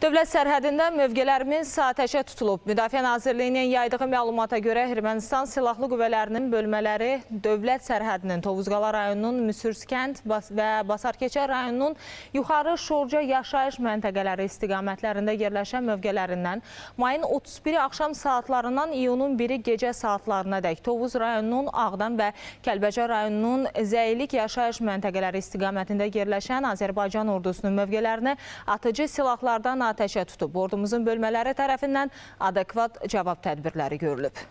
Dövlət sərhədində mövqelərimiz atəşə tutulub. Müdafiə Nazirliyinin yaydığı məlumata görə Ermənistan Silahlı Qüvvələrinin bölmələri dövlət sərhədinin Tovuzqala rayonunun Müsürskənd və Basarkeçə rayonunun yuxarı Şorca yaşayış məntəqələri istiqamətlərində yerləşən mövqələrindən mayın 31-i axşam saatlarından iyunun 1-i gecə saatlarına dək Tovuz rayonunun Ağdam və Kəlbəcə rayonunun Zəyilik yaşayış məntəqələri istiqamətində yerləşən Azərbaycan ordusunun mövqələrini atıcı silahlardan atəşə tutub. Ordumuzun bölmələri tərəfindən adekvat cavab tədbirləri görülüb.